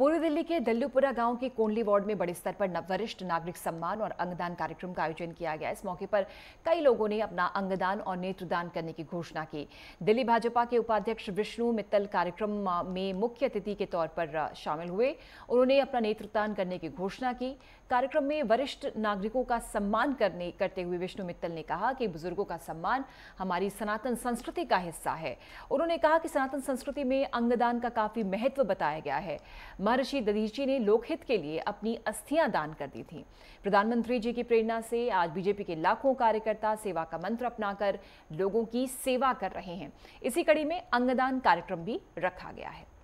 पूर्वी दिल्ली के दल्लूपुरा गांव के कोंडली वार्ड में बड़े स्तर पर वरिष्ठ नागरिक सम्मान और अंगदान कार्यक्रम का आयोजन किया गया इस मौके पर कई लोगों ने अपना अंगदान और नेत्रदान करने की घोषणा की दिल्ली भाजपा के उपाध्यक्ष विष्णु मित्तल कार्यक्रम में मुख्य अतिथि के तौर पर शामिल हुए उन्होंने अपना नेत्रदान करने की घोषणा की कार्यक्रम में वरिष्ठ नागरिकों का सम्मान करने करते हुए विष्णु मित्तल ने कहा कि बुजुर्गों का सम्मान हमारी सनातन संस्कृति का हिस्सा है उन्होंने कहा कि सनातन संस्कृति में अंगदान का काफी महत्व बताया गया है महर्षि दधीची ने लोकहित के लिए अपनी अस्थियां दान कर दी थीं प्रधानमंत्री जी की प्रेरणा से आज बीजेपी के लाखों कार्यकर्ता सेवा का मंत्र अपनाकर लोगों की सेवा कर रहे हैं इसी कड़ी में अंगदान कार्यक्रम भी रखा गया है